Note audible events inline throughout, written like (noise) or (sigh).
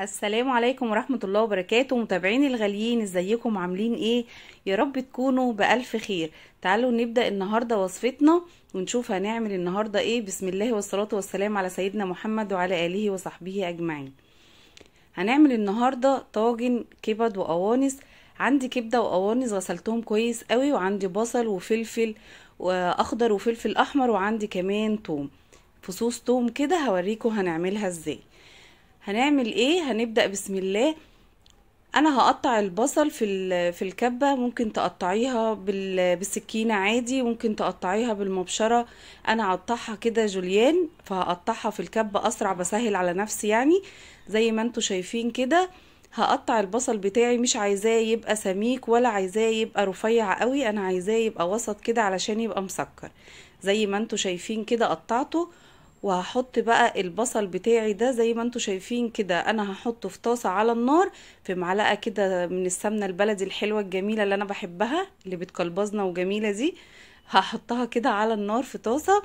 السلام عليكم ورحمة الله وبركاته متابعيني الغاليين ازيكم عاملين ايه يا رب تكونوا بألف خير تعالوا نبدأ النهاردة وصفتنا ونشوف هنعمل النهاردة ايه بسم الله والصلاة والسلام على سيدنا محمد وعلى آله وصحبه أجمعين هنعمل النهاردة طاجن كبد وأوانس عندي كبدة وأوانس غسلتهم كويس قوي وعندي بصل وفلفل وأخضر وفلفل أحمر وعندي كمان توم فصوص توم كده هوريكم هنعملها ازاي هنعمل ايه هنبدأ بسم الله انا هقطع البصل في في الكبه ممكن تقطعيها بالسكينه عادي ممكن تقطعيها بالمبشره انا هقطعها كده جوليان فهقطعها في الكبه اسرع بسهل على نفسي يعني زي ما انتوا شايفين كده هقطع البصل بتاعي مش عايزاه يبقى سميك ولا عايزاه يبقى رفيع قوي انا عايزاه يبقى وسط كده علشان يبقى مسكر زي ما انتوا شايفين كده قطعته وهحط بقى البصل بتاعي ده زي ما انتوا شايفين كده انا هحطه في طاسه على النار في معلقه كده من السمنه البلدي الحلوه الجميله اللي انا بحبها اللي بتقلبزنا وجميله دي هحطها كده على النار في طاسه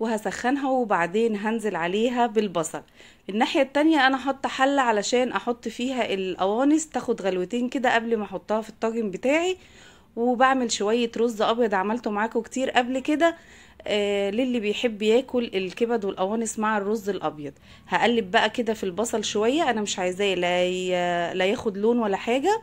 وهسخنها وبعدين هنزل عليها بالبصل الناحية التانية انا حط حلة علشان احط فيها الاوانس تاخد غلوتين كده قبل ما احطها في الطاجن بتاعي وبعمل شوية رز أبيض عملته معاكم كتير قبل كده آه للي بيحب ياكل الكبد والقوانص مع الرز الأبيض هقلب بقى كده في البصل شوية أنا مش عايزاه لا, لا ياخد لون ولا حاجة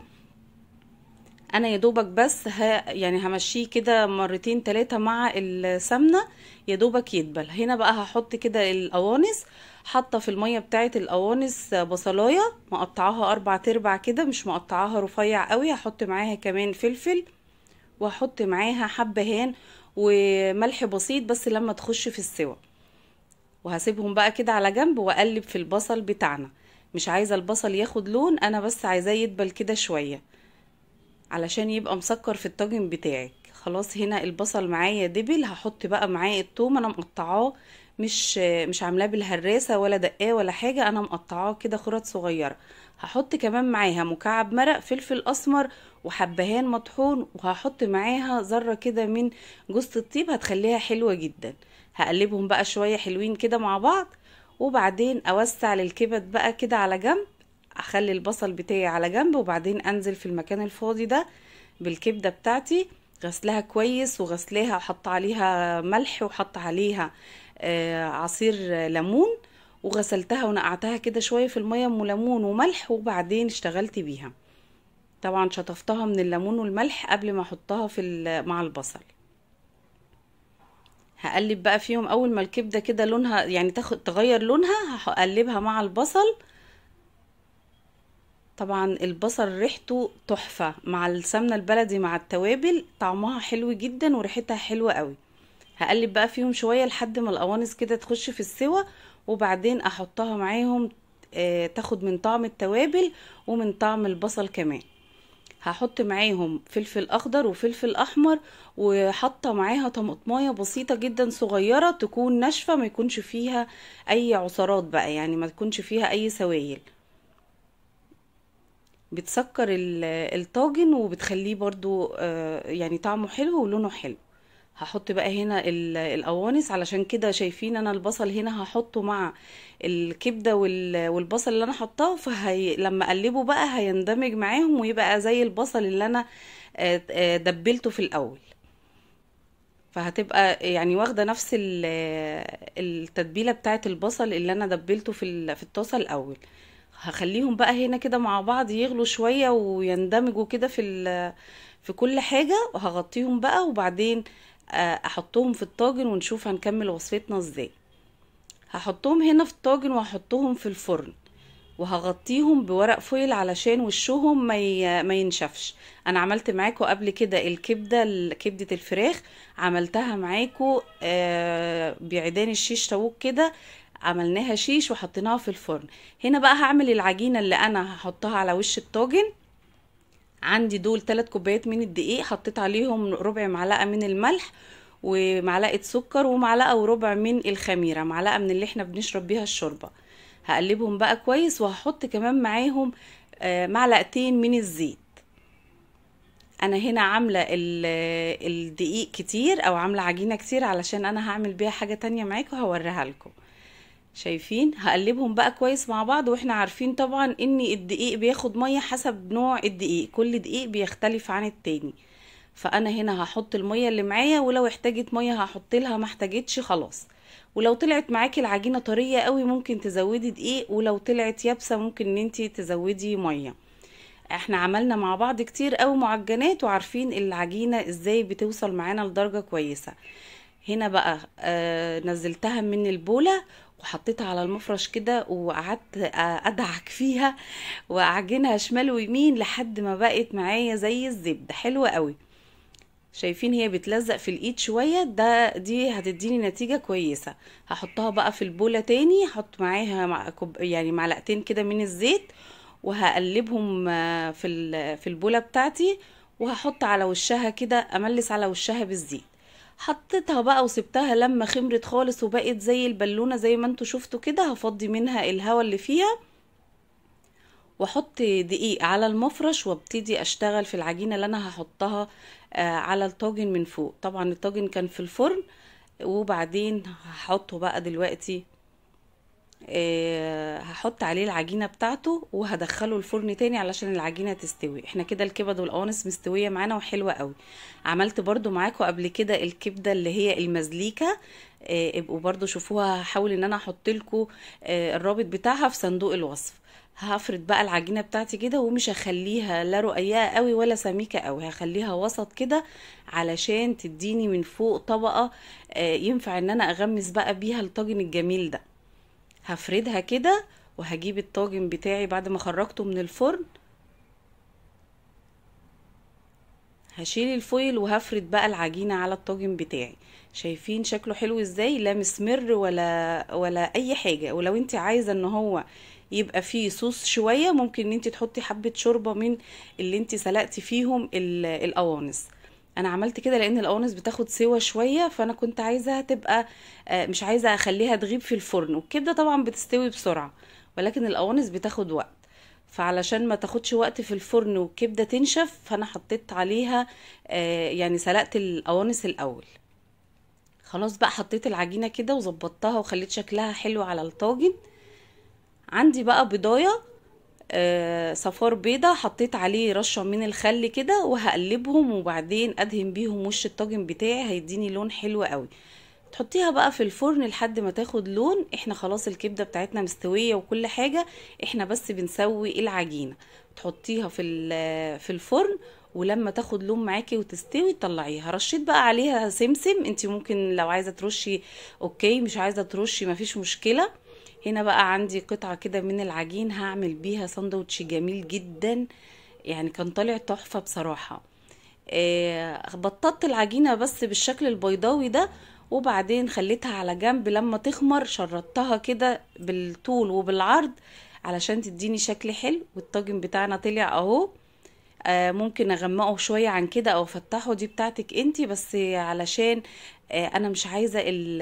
انا يا دوبك بس ه... يعني همشيه كده مرتين تلاتة مع السمنة يا دوبك يدبل هنا بقى هحط كده القوانص حاطه في الميه بتاعه القوانص بصلايه مقطعاها اربع تربع كده مش مقطعاها رفيع قوي هحط معاها كمان فلفل واحط معاها حبهان وملح بسيط بس لما تخش في السوا وهسيبهم بقى كده على جنب واقلب في البصل بتاعنا مش عايزه البصل ياخد لون انا بس عايزاه يدبل كده شويه علشان يبقى مسكر في الطاجن بتاعك خلاص هنا البصل معايا دبل هحط بقى معايا التوم انا مقطعاه مش مش عاملاه بالهراسه ولا دقاه ولا حاجه انا مقطعاه كده خرط صغيره هحط كمان معاها مكعب مرق فلفل اسمر وحبهان مطحون وهحط معاها ذره كده من جوز الطيب هتخليها حلوه جدا هقلبهم بقى شويه حلوين كده مع بعض وبعدين اوسع للكبد بقى كده على جنب اخلي البصل بتاعي على جنب وبعدين انزل في المكان الفاضي ده بالكبده بتاعتي غسلها كويس وغسلاها وحط عليها ملح وحط عليها آه، عصير ليمون وغسلتها ونقعتها كده شويه في الميه ام ليمون وملح وبعدين اشتغلت بيها طبعا شطفتها من الليمون والملح قبل ما احطها في مع البصل هقلب بقى فيهم اول ما الكبده كده لونها يعني تاخد تغير لونها هقلبها مع البصل طبعا البصل ريحته تحفه مع السمنه البلدي مع التوابل طعمها حلو جدا وريحتها حلوه قوي هقلب بقى فيهم شويه لحد ما القوانص كده تخش في السوا وبعدين احطها معاهم آه، تاخد من طعم التوابل ومن طعم البصل كمان هحط معاهم فلفل اخضر وفلفل احمر وحاطه معاها طماطمايه بسيطه جدا صغيره تكون ناشفه ما يكونش فيها اي عصارات بقى يعني ما تكونش فيها اي سوائل بتسكر الطاجن وبتخليه برضو آه، يعني طعمه حلو ولونه حلو هحط بقى هنا القوانص علشان كده شايفين انا البصل هنا هحطه مع الكبده والبصل اللي انا حطاه فهي لما اقلبه بقى هيندمج معاهم ويبقى زي البصل اللي انا آه، آه، دبلته في الاول فهتبقى يعني واخده نفس التتبيله بتاعه البصل اللي انا دبلته في في الطاسه الاول هخليهم بقى هنا كده مع بعض يغلوا شويه ويندمجوا كده في في كل حاجه وهغطيهم بقى وبعدين آه، احطهم في الطاجن ونشوف هنكمل وصفتنا ازاي هحطهم هنا في الطاجن وهحطهم في الفرن وهغطيهم بورق فويل علشان وشهم ما ما ينشفش انا عملت معاكم قبل كده الكبده كبده الفراخ عملتها معاكم آه، بعيدان الشيش طاووق كده عملناها شيش وحطيناها في الفرن هنا بقى هعمل العجينه اللي انا هحطها على وش الطاجن عندي دول ثلاث كوبايات من الدقيق حطيت عليهم ربع معلقه من الملح ومعلقه سكر ومعلقه وربع من الخميره معلقه من اللي احنا بنشرب بيها الشوربه هقلبهم بقى كويس وهحط كمان معاهم آه، معلقتين من الزيت انا هنا عامله الدقيق كتير او عامله عجينه كتير علشان انا هعمل بيها حاجه تانية معاكم هوريها لكم شايفين هقلبهم بقى كويس مع بعض واحنا عارفين طبعا ان الدقيق بياخد ميه حسب نوع الدقيق كل دقيق بيختلف عن التاني فانا هنا هحط الميه اللي معايا ولو احتاجت ميه هحط لها ما احتاجتش خلاص ولو طلعت معاكي العجينه طريه قوي ممكن تزودي دقيق ولو طلعت يابسه ممكن ان انت تزودي ميه احنا عملنا مع بعض كتير قوي معجنات وعارفين العجينه ازاي بتوصل معانا لدرجه كويسه هنا بقى آه نزلتها من البوله وحطيتها على المفرش كده وقعدت ادعك فيها واعجنها شمال ويمين لحد ما بقت معايا زي الزبده حلوه قوي شايفين هي بتلزق في الايد شويه ده دي هتديني نتيجه كويسه هحطها بقى في البوله تاني هحط معاها مع كوب يعني معلقتين كده من الزيت وهقلبهم آه، في في البوله بتاعتي وهحط على وشها كده املس على وشها بالزيت حطيتها بقى وسبتها لما خمرت خالص وبقت زي البالونه زي ما انتوا شفتوا كده هفضي منها الهواء اللي فيها واحط دقيق على المفرش وابتدي اشتغل في العجينه اللي انا هحطها آه، على الطاجن من فوق طبعا الطاجن كان في الفرن وبعدين هحطه بقى دلوقتي آه، هحط عليه العجينه بتاعته وهدخله الفرن تاني علشان العجينه تستوي احنا كده الكبد والقوانص مستويه معانا وحلوه قوي عملت برده معاكم قبل كده الكبده اللي هي المزليكه آه، ابقوا برده شوفوها هحاول ان انا احط آه، الرابط بتاعها في صندوق الوصف هفرد بقى العجينه بتاعتي كده ومش هخليها لا رقيقه قوي ولا سميكه قوي هخليها وسط كده علشان تديني من فوق طبقه ينفع ان انا اغمس بقى بيها الطاجن الجميل ده هفردها كده وهجيب الطاجن بتاعي بعد ما خرجته من الفرن هشيل الفويل وهفرد بقى العجينة على الطاجن بتاعي شايفين شكله حلو ازاي لا مسمر ولا ولا اي حاجة ولو انت عايزة ان هو يبقى فيه صوص شوية ممكن ان انت تحطي حبة شوربة من اللي انت سلقتي فيهم القوانص انا عملت كده لان القوانص بتاخد سوا شويه فانا كنت عايزاها تبقى آه، مش عايزه اخليها تغيب في الفرن والكبده طبعا بتستوي بسرعه ولكن القوانص بتاخد وقت فعلشان ما تاخدش وقت في الفرن والكبده تنشف فانا حطيت عليها آه، يعني سلقت القوانص الاول خلاص بقى حطيت العجينه كده وظبطتها وخليت شكلها حلو على الطاجن عندي بقى بضايه آه، صفار بيضة حطيت عليه رشة من الخل كده وهقلبهم وبعدين ادهن بيهم وش الطاجن بتاعي هيديني لون حلو قوي تحطيها بقى في الفرن لحد ما تاخد لون احنا خلاص الكبده بتاعتنا مستويه وكل حاجه احنا بس بنسوي العجينه تحطيها في في الفرن ولما تاخد لون معاكي وتستوي تطلعيها رشيت بقى عليها سمسم انت ممكن لو عايزه ترشي اوكي مش عايزه ترشي مفيش مشكله هنا بقى عندي قطعة كده من العجين هعمل بيها سندوتش جميل جدا يعني كان طالع تحفة بصراحة آه بططت العجينة بس بالشكل البيضاوي ده وبعدين خليتها على جنب لما تخمر شرطتها كده بالطول وبالعرض علشان تديني شكل حلو والطاجن بتاعنا طلع اهو آه، ممكن اغمقه شوية عن كده او افتحه دي بتاعتك انتي بس علشان آه، انا مش عايزة ال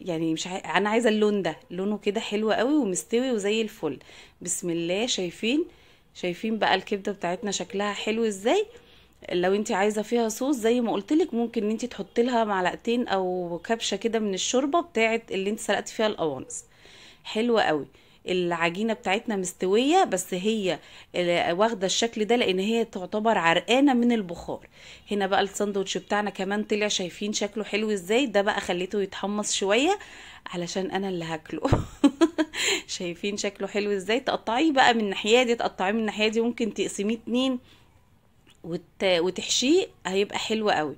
يعني مش عايزة انا عايزة اللون ده لونه كده حلو قوي ومستوي وزي الفل بسم الله شايفين شايفين بقى الكبدة بتاعتنا شكلها حلو ازاي لو انت عايزه فيها صوص زي ما قلت لك ممكن ان انت تحطي لها معلقتين او كبشه كده من الشوربه بتاعت اللي انت سلقتي فيها القوانص حلوه قوي العجينه بتاعتنا مستويه بس هي واخده الشكل ده لان هي تعتبر عرقانه من البخار هنا بقى الساندوتش بتاعنا كمان طلع شايفين شكله حلو ازاي ده بقى خليته يتحمص شويه علشان انا اللي هاكله (laughs) شايفين شكله حلو ازاي تقطعيه بقى من الناحيه دي تقطعيه من الناحيه دي ممكن تقسميه اتنين وت... وتحشيه هيبقى حلو قوي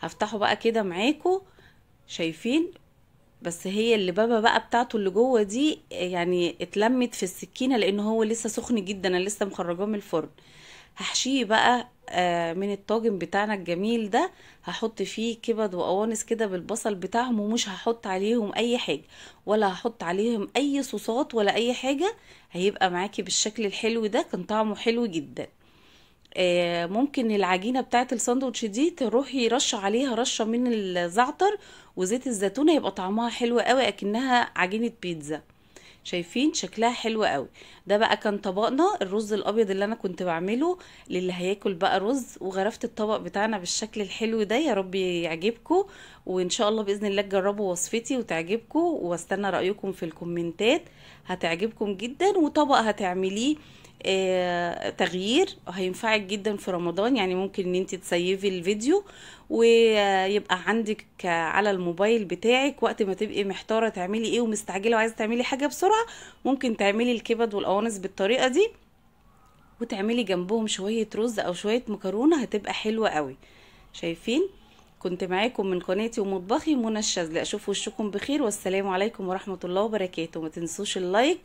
هفتحه بقى كده معاكم شايفين بس هي اللي بابا بقى بتاعته اللي جوه دي يعني اتلمت في السكينه لان هو لسه سخن جدا انا لسه مخرجاه من الفرن هحشيه بقى آه، من الطاجن بتاعنا الجميل ده هحط فيه كبد وقوانس كده بالبصل بتاعهم ومش هحط عليهم اي حاجه ولا هحط عليهم اي صوصات ولا اي حاجه هيبقى معاكي بالشكل الحلو ده كان طعمه حلو جدا آه، ممكن العجينه بتاعت الساندوتش دي تروحي رشه عليها رشه من الزعتر وزيت الزيتون هيبقى طعمها حلو قوي اكنها عجينه بيتزا شايفين شكلها حلو قوي ده بقى كان طبقنا الرز الابيض اللي انا كنت بعمله للي هياكل بقى رز وغرفت الطبق بتاعنا بالشكل الحلو ده يا رب يعجبكم وان شاء الله باذن الله تجربوا وصفتي وتعجبكم واستنى رايكم في الكومنتات هتعجبكم جدا وطبق هتعمليه آه، تغيير هينفعك جدا في رمضان يعني ممكن ان انت تسيفي الفيديو ويبقى عندك على الموبايل بتاعك وقت ما تبقي محتاره تعملي ايه ومستعجله وعايزه تعملي حاجه بسرعه ممكن تعملي الكبد والقوانص بالطريقه دي وتعملي جنبهم شويه رز او شويه مكرونه هتبقى حلوه قوي شايفين كنت معاكم من قناتي ومطبخي منى الشاذلي اشوف وشكم بخير والسلام عليكم ورحمه الله وبركاته ما تنسوش اللايك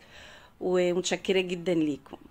ومتشكره جدا ليكم